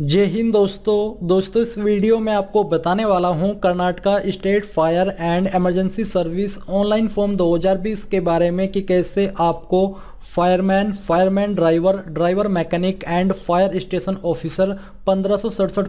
जय हिंद दोस्तों दोस्तों इस वीडियो में आपको बताने वाला हूं Karnataka state fire and emergency service online form 2020 के बारे में कि कैसे आपको fireman fireman driver driver mechanic and fire station officer पंद्रह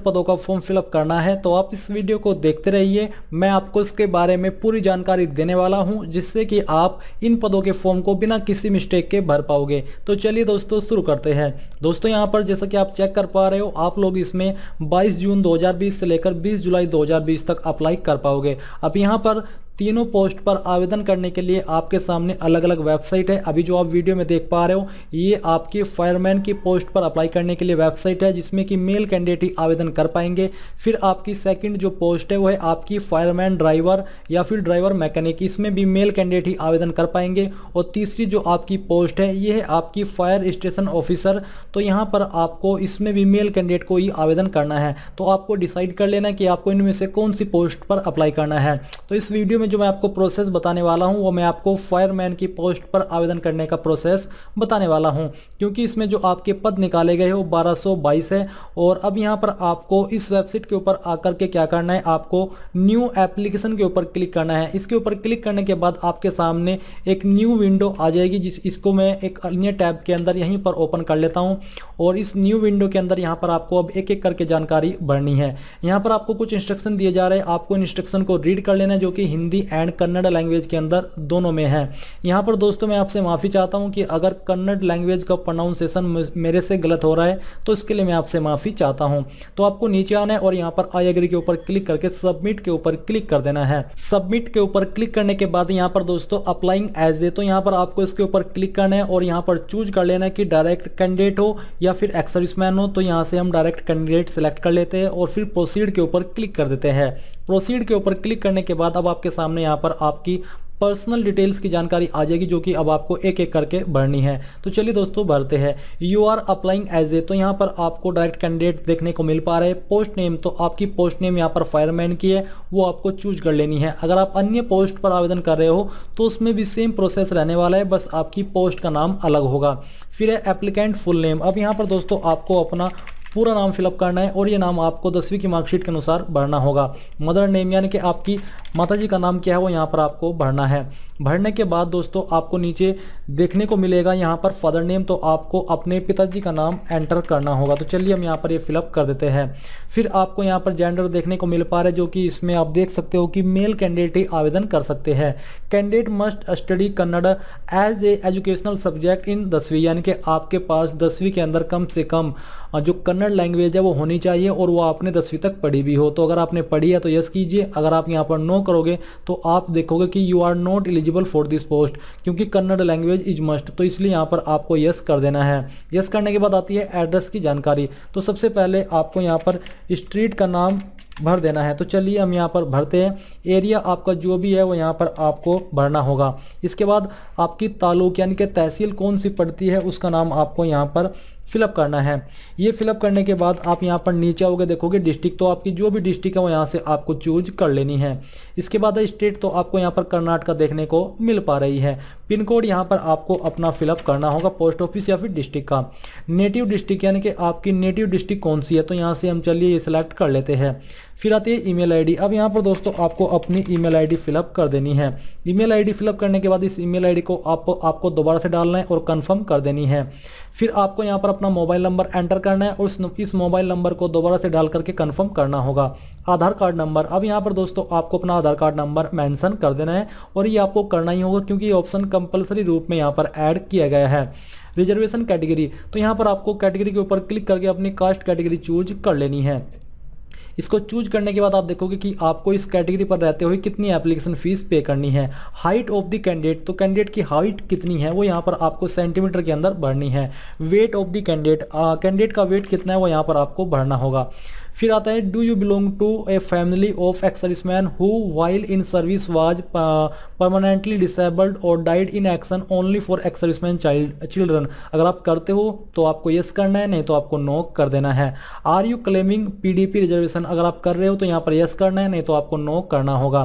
पदों का फॉर्म फिलअप करना है तो आप इस वीडियो को देखते रहिए मैं आपको इसके बारे में पूरी जानकारी देने वाला हूं जिससे कि आप इन पदों के फॉर्म को बिना किसी मिस्टेक के भर पाओगे तो चलिए दोस्तों शुरू करते हैं दोस्तों यहाँ पर जैसा कि आप चेक कर पा रहे हो आप लोग इसमें बाईस जून दो से लेकर बीस जुलाई दो तक अप्लाई कर पाओगे अब यहाँ पर तीनों पोस्ट पर आवेदन करने के लिए आपके सामने अलग अलग वेबसाइट है अभी जो आप वीडियो में देख पा रहे हो ये आपकी फायरमैन की पोस्ट पर अप्लाई करने के लिए वेबसाइट है जिसमें कि मेल कैंडिडेट ही आवेदन कर पाएंगे फिर आपकी सेकंड जो पोस्ट है वो है आपकी फायरमैन ड्राइवर या फिर ड्राइवर मैकेनिक इसमें भी मेल कैंडिडेट ही आवेदन कर पाएंगे और तीसरी जो आपकी पोस्ट है ये है आपकी फायर स्टेशन ऑफिसर तो यहाँ पर आपको इसमें भी मेल कैंडिडेट को ही आवेदन करना है तो आपको डिसाइड कर लेना कि आपको इनमें से कौन सी पोस्ट पर अप्लाई करना है तो इस वीडियो में में जो मैं आपको प्रोसेस बताने वाला हूं वो मैं आपको फायरमैन की पोस्ट पर आवेदन करने का प्रोसेस बताने वाला हूं क्योंकि इसमें जो आपके पद निकाले गए हैं वो बारह है और अब यहां पर आपको इस वेबसाइट के ऊपर आकर के क्या करना है आपको न्यू एप्लीकेशन के ऊपर क्लिक करना है इसके ऊपर क्लिक करने के बाद आपके सामने एक न्यू विंडो आ जाएगी जिस इसको मैं एक अन्य टैब के अंदर यहीं पर ओपन कर लेता हूँ और इस न्यू विंडो के अंदर यहाँ पर आपको अब एक एक करके जानकारी भरनी है यहाँ पर आपको कुछ इंस्ट्रक्शन दिए जा रहे हैं आपको इंस्ट्रक्शन को रीड कर लेना है जो कि हिंदी हिंदी एंड कन्नड़ लैंग्वेज के अंदर दोनों में है यहाँ पर दोस्तों मैं आपसे माफ़ी चाहता हूँ कि अगर कन्नड़ लैंग्वेज का प्रोनाउंसिएशन मेरे से गलत हो रहा है तो इसके लिए मैं आपसे माफ़ी चाहता हूँ तो आपको नीचे आना है और यहाँ पर आई एग्री के ऊपर क्लिक करके सबमिट के ऊपर क्लिक कर देना है सबमिट के ऊपर क्लिक करने के बाद यहाँ पर दोस्तों अप्लाइंग एज ए तो यहाँ पर आपको इसके ऊपर क्लिक करना है और यहाँ पर चूज कर लेना है कि डायरेक्ट कैंडिडेट हो या फिर एक्स सर्विसमैन हो तो यहाँ से हम डायरेक्ट कैंडिडेट सेलेक्ट कर लेते हैं और फिर प्रोसीड के ऊपर क्लिक कर देते हैं प्रोसीड के ऊपर क्लिक करने के बाद अब आपके सामने सामने यहाँ पर आपकी पर्सनल डिटेल्स की जानकारी आ जाएगी जो कि अब आपको एक एक करके भरनी है तो चलिए दोस्तों भरते हैं you are applying as a तो यहाँ पर आपको डायरेक्ट कैंडिडेट देखने को मिल पा रहे हैं पोस्ट नेम तो आपकी पोस्ट नेम यहाँ पर फायरमैन की है वो आपको चूज कर लेनी है अगर आप अन्य पोस्ट पर आवेदन कर रहे हो तो उसमें भी सेम प्रोसेस रहने वाला है बस आपकी पोस्ट का नाम अलग होगा फिर है एप्लीकेंट फुल नेम अब यहाँ पर दोस्तों आपको अपना पूरा नाम फिलअप करना है और ये नाम आपको दसवीं की मार्कशीट के अनुसार भरना होगा मदर नेम यानी कि आपकी माता जी का नाम क्या है वो यहाँ पर आपको भरना है भरने के बाद दोस्तों आपको नीचे देखने को मिलेगा यहाँ पर फादर नेम तो आपको अपने पिताजी का नाम एंटर करना होगा तो चलिए हम यहाँ पर ये यह फिलअप कर देते हैं फिर आपको यहाँ पर जेंडर देखने को मिल पा रहा है जो कि इसमें आप देख सकते हो कि मेल कैंडिडेट ही आवेदन कर सकते हैं candidate must study Kannada as a educational subject in दसवीं यानी कि आपके पास दसवीं के अंदर कम से कम हाँ, जो कन्नड़ लैंग्वेज है वो होनी चाहिए और वो आपने दसवीं तक पढ़ी भी हो तो अगर आपने पढ़ी है तो यस कीजिए अगर आप यहाँ पर नो करोगे तो आप देखोगे कि you are not eligible for this post क्योंकि कन्नड़ लैंग्वेज इज मस्ट तो इसलिए यहाँ पर आपको यस कर देना है यस करने के बाद आती है एड्रेस की जानकारी तो सबसे पहले आपको यहाँ पर स्ट्रीट का नाम भर देना है तो चलिए हम यहाँ पर भरते हैं एरिया आपका जो भी है वो यहाँ पर आपको भरना होगा इसके बाद आपकी ताल्लुक यानी कि तहसील कौन सी पड़ती है उसका नाम आपको यहाँ पर फिलअप करना है ये फिलअप करने के बाद आप यहाँ पर नीचे आओगे देखोगे डिस्ट्रिक्ट तो आपकी जो भी डिस्ट्रिक्ट है वो यहाँ से आपको चूज कर लेनी है इसके बाद स्टेट तो आपको यहाँ पर कर्नाटका देखने को मिल पा रही है पिन कोड यहाँ पर आपको अपना फिलअप करना होगा पोस्ट ऑफिस या फिर डिस्ट्रिक्ट का नेटिव डिस्ट्रिक्ट यानी कि आपकी नेटिव डिस्ट्रिक्ट कौन सी है तो यहाँ से हम चलिए ये सिलेक्ट कर लेते हैं फिर आती है ईमेल आईडी अब यहाँ पर दोस्तों आपको अपनी ईमेल आईडी फिलअप कर देनी है ईमेल आईडी फिलअप करने के बाद इस ईमेल आईडी को आप, आपको दोबारा से डालना है और कन्फर्म कर देनी है फिर आपको यहाँ पर अपना मोबाइल नंबर एंटर करना है और इस मोबाइल नंबर को दोबारा से डाल करके कन्फर्म करना होगा आधार कार्ड नंबर अब यहाँ पर दोस्तों आपको अपना आधार कार्ड नंबर मैंसन कर देना है और ये आपको करना ही होगा क्योंकि ये ऑप्शन कंपलसरी रूप में यहाँ पर ऐड किया गया है रिजर्वेशन कैटेगरी तो यहाँ पर आपको कैटेगरी के ऊपर क्लिक करके अपनी कास्ट कैटेगरी चूज कर लेनी है इसको चूज करने के बाद आप देखोगे कि आपको इस कैटेगरी पर रहते हुए कितनी एप्लीकेशन फीस पे करनी है हाइट ऑफ द कैंडिडेट तो कैंडिडेट की हाइट कितनी है वो यहाँ पर आपको सेंटीमीटर के अंदर भरनी है weight of the candidate candidate का वेट कितना है वो यहाँ पर आपको भरना होगा फिर आता है do you belong to a family of ex man who while in service was permanently disabled और died in action only for ex man child children अगर आप करते हो तो आपको येस करना है नहीं तो आपको नो कर देना है are you claiming PDP reservation अगर आप कर रहे हो तो यहाँ पर येस करना है नहीं तो आपको नो करना होगा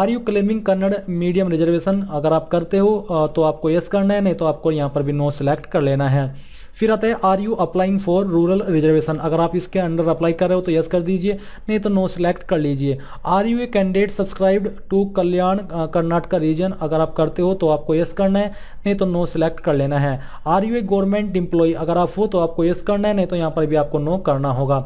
are you claiming Kannada medium reservation अगर आप करते हो तो आपको येस करना है नहीं तो आपको यहाँ पर भी नो सिलेक्ट कर लेना है फिर आता है are you applying for rural reservation अगर आप इसके अंडर अप्लाई कर रहे हो तो यस कर दीजिए नहीं तो नो सिलेक्ट कर लीजिए are you a candidate subscribed to Kalyan Karnataka region अगर आप करते हो तो आपको यस करना है नहीं तो नो सिलेक्ट कर लेना है are you a government employee अगर आप हो तो आपको यस करना है नहीं तो यहाँ पर भी आपको नो करना होगा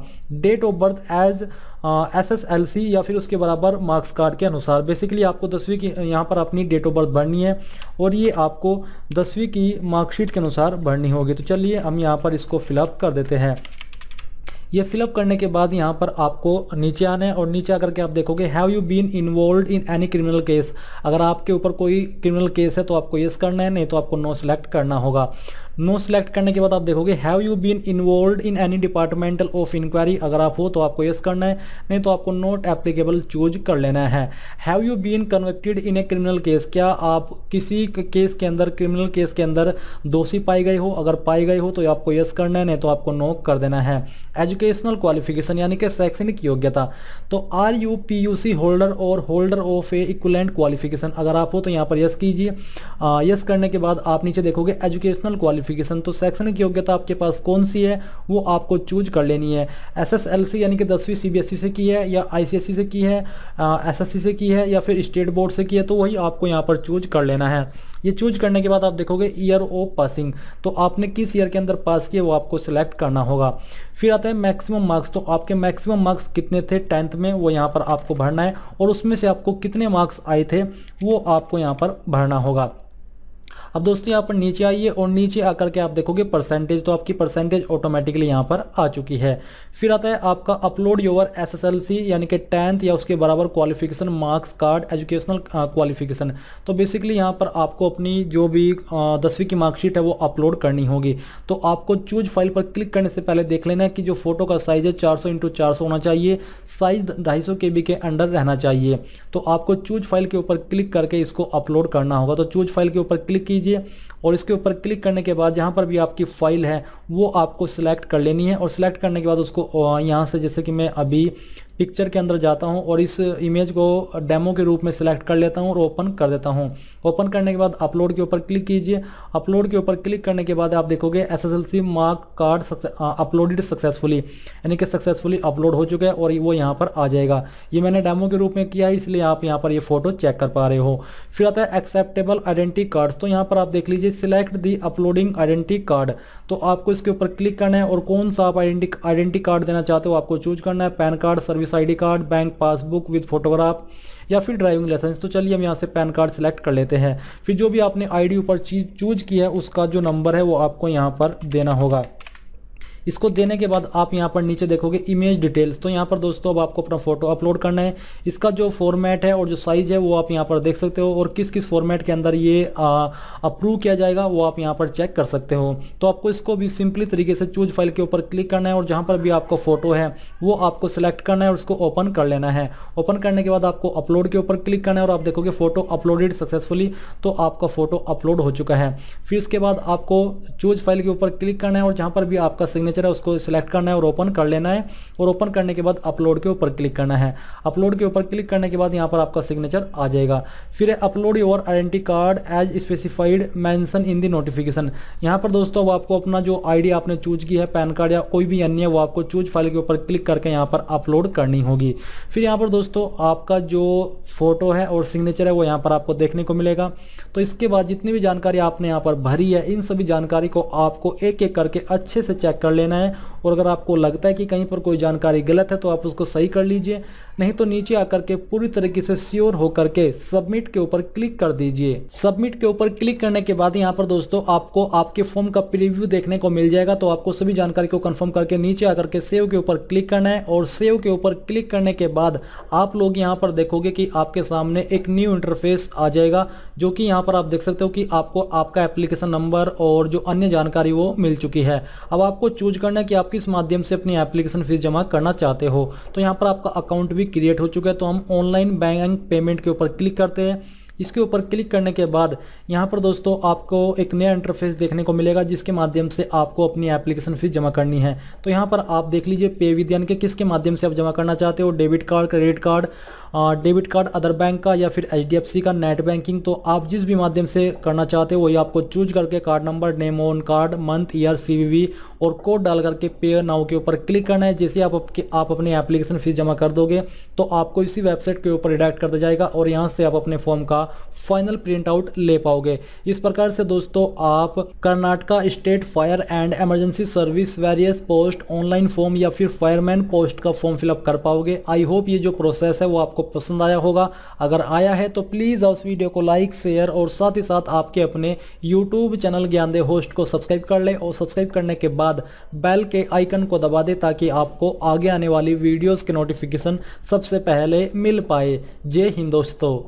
date of birth as S S L C या फिर उसके बराबर मार्क्स कार्ड के अनुसार बेसिकली आपको दसवीं की यहाँ पर अपनी डेट ऑफ बर्थ भरनी है और ये आपको दसवीं की मार्कशीट के अनुसार भरनी होगी तो चलिए हम यहाँ पर इसको फिलअप कर देते हैं ये फिलअप करने के बाद यहाँ पर आपको नीचे आना है और नीचे आकर के आप देखोगे have you been involve in any criminal case अगर आपके ऊपर कोई क्रिमिनल केस है तो आपको येस करना है नहीं तो आपको नो सेलेक्ट करना होगा नो सिलेक्ट करने के बाद आप देखोगे have you been involve in any departmental of inquiry अगर आप हो तो आपको यस करना है नहीं तो आपको नॉट एप्लीकेबल चूज कर लेना है have you been convicted in a criminal case क्या आप किसी केस के अंदर क्रिमिनल केस के अंदर दोषी पाए गए हो अगर पाए गए हो तो आपको यस करना है नहीं तो आपको नो कर देना है एजुकेशनल क्वालिफिकेशन यानी कि शैक्षणिक योग्यता तो are you P U C holder और holder of a equivalent qualification अगर आप हो तो यहाँ पर यस कीजिए यस करने के बाद आप नीचे देखोगे एजुकेशनल क्वालिफिक क्वालिफिकेशन तो शैक्षणिक योग्यता आपके पास कौन सी है वो आपको चूज कर लेनी है एसएसएलसी यानी कि दसवीं सीबीएसई e से की है या आईसीएसई e से की है एसएससी से की है या फिर स्टेट बोर्ड से की है तो वही आपको यहाँ पर चूज कर लेना है ये चूज करने के बाद आप देखोगे ईयर ऑफ पासिंग तो आपने किस ईयर के अंदर पास किया वो आपको सिलेक्ट करना होगा फिर आता है मैक्सिमम मार्क्स तो आपके मैक्सिमम मार्क्स कितने थे टेंथ में वो यहाँ पर आपको भरना है और उसमें से आपको कितने मार्क्स आए थे वो आपको यहाँ पर भरना होगा अब दोस्तों यहाँ पर नीचे आइए और नीचे आकर के आप देखोगे परसेंटेज तो आपकी परसेंटेज ऑटोमेटिकली यहाँ पर आ चुकी है फिर आता है आपका अपलोड योवर एसएसएलसी यानी कि टेंथ या उसके बराबर qualification marks card educational qualification तो बेसिकली यहाँ पर आपको अपनी जो भी दसवीं की मार्कशीट है वो अपलोड करनी होगी तो आपको चूज फाइल पर क्लिक करने से पहले देख लेना कि जो फोटो का साइज है चार सौ इंटू चार सौ होना चाहिए साइज ढाई सौ के बी के अंडर रहना चाहिए तो आपको चूज फाइल के ऊपर क्लिक करके इसको अपलोड करना होगा तो चूज फाइल के ऊपर क्लिक कीजिए कीजिए और इसके ऊपर क्लिक करने के बाद जहाँ पर भी आपकी फ़ाइल है वो आपको सिलेक्ट कर लेनी है और सिलेक्ट करने के बाद उसको यहाँ से जैसे कि मैं अभी पिक्चर के अंदर जाता हूँ और इस इमेज को डेमो के रूप में सिलेक्ट कर लेता हूँ और ओपन कर देता हूँ ओपन करने के बाद अपलोड के ऊपर क्लिक कीजिए अपलोड के ऊपर क्लिक करने के बाद आप देखोगे S S L C mark card uploaded successfully यानी कि सक्सेसफुली अपलोड हो चुका है और वो यहाँ पर आ जाएगा ये मैंने डेमो के रूप में किया है इसलिए आप यहाँ पर ये फोटो चेक कर पा रहे हो फिर आता है एक्सेप्टेबल आइडेंटिटी कार्ड्स तो यहाँ पर आप देख लीजिए select the uploading identity card तो आपको इसके ऊपर क्लिक करना है और कौन सा आप आइडेंटिटी कार्ड देना चाहते हो आपको चूज करना है PAN card service service ID card bank passbook with photograph या फिर ड्राइविंग लाइसेंस तो चलिए हम यहाँ से पैन कार्ड सेलेक्ट कर लेते हैं फिर जो भी आपने आईडी ऊपर चीज़ चूज की है उसका जो नंबर है वो आपको यहाँ पर देना होगा इसको देने के बाद आप यहाँ पर नीचे देखोगे इमेज डिटेल्स तो यहाँ पर दोस्तों अब आपको अपना फोटो अपलोड करना है इसका जो फॉर्मेट है और जो साइज है वो आप यहाँ पर देख सकते हो और किस किस फॉर्मेट के अंदर ये अप्रूव किया जाएगा वो आप यहाँ पर चेक कर सकते हो तो आपको इसको भी सिंपली तरीके से चूज फाइल के ऊपर क्लिक तो करना है और जहाँ पर भी आपका फोटो है वो आपको सेलेक्ट करना है और उसको ओपन कर लेना है ओपन करने के बाद आपको अपलोड के ऊपर क्लिक करना है और आप देखोगे फोटो अपलोडेड सक्सेसफुली तो आपका फोटो अपलोड हो चुका है फिर इसके बाद आपको चूज फाइल के ऊपर क्लिक करना है और जहाँ पर भी आपका सिग्नेचर पिक्चर है उसको सिलेक्ट करना है और ओपन कर लेना है और ओपन करने के बाद अपलोड के ऊपर क्लिक करना है अपलोड के ऊपर क्लिक करने के बाद यहाँ पर आपका सिग्नेचर आ जाएगा फिर upload your identity card as specified mention in the notification यहाँ पर दोस्तों वो आपको अपना जो आई आपने चूज की है पैन कार्ड या कोई भी अन्य वो आपको चूज फाइल के ऊपर क्लिक करके यहाँ पर अपलोड करनी होगी फिर यहाँ पर दोस्तों आपका जो फोटो है और सिग्नेचर है वो यहाँ पर आपको देखने को मिलेगा तो इसके बाद जितनी भी जानकारी आपने यहाँ पर भरी है इन सभी जानकारी को आपको एक एक करके अच्छे से चेक कर लेना लेना है और अगर आपको लगता है कि कहीं पर कोई जानकारी गलत है तो आप उसको सही कर लीजिए नहीं तो नीचे आकर के पूरी तरीके से श्योर होकर के सबमिट के ऊपर क्लिक कर दीजिए सबमिट के ऊपर क्लिक करने के बाद यहाँ पर दोस्तों आपको आपके फॉर्म का प्रीव्यू देखने को मिल जाएगा तो आपको सभी जानकारी को कंफर्म करके नीचे आकर के सेव के ऊपर क्लिक करना है और सेव के ऊपर क्लिक करने के बाद आप लोग यहाँ पर देखोगे कि आपके सामने एक न्यू इंटरफेस आ जाएगा जो कि यहाँ पर आप देख सकते हो कि आपको आपका एप्लीकेशन नंबर और जो अन्य जानकारी वो मिल चुकी है अब आपको चूज करना है कि आपके किस माध्यम से अपनी एप्लीकेशन फीस जमा करना चाहते हो तो यहाँ पर आपका अकाउंट भी क्रिएट हो चुका है तो हम ऑनलाइन बैंक पेमेंट के ऊपर क्लिक करते हैं इसके ऊपर क्लिक करने के बाद यहाँ पर दोस्तों आपको एक नया इंटरफेस देखने को मिलेगा जिसके माध्यम से आपको अपनी एप्लीकेशन फ़ीस जमा करनी है तो यहाँ पर आप देख लीजिए पे विद यानी कि किसके माध्यम से आप जमा करना चाहते हो debit card credit card debit card other bank का या फिर एच का नेट बैंकिंग तो आप जिस भी माध्यम से करना चाहते हो वही आपको चूज करके card number name on card month year C और कोड डाल करके पे नाउ के ऊपर क्लिक करना है जैसे आप आपके आप अपनी एप्लीकेशन फीस जमा कर दोगे तो आपको इसी वेबसाइट के ऊपर रिडायरेक्ट कर दिया जाएगा और यहाँ से आप अपने फॉर्म का फाइनल प्रिंट आउट ले पाओगे इस प्रकार से दोस्तों आप Karnataka state fire and emergency service various post online form या फिर फायरमैन पोस्ट का फॉर्म फिलअप कर पाओगे आई होप ये जो प्रोसेस है वो आपको पसंद आया होगा अगर आया है तो प्लीज़ उस वीडियो को लाइक शेयर और साथ ही साथ आपके अपने यूट्यूब चैनल ज्ञानदेव होस्ट को सब्सक्राइब कर ले और सब्सक्राइब करने के बाद बाद बेल के आइकन को दबा दें ताकि आपको आगे आने वाली वीडियोस के नोटिफिकेशन सबसे पहले मिल पाए जय हिंदोस्तों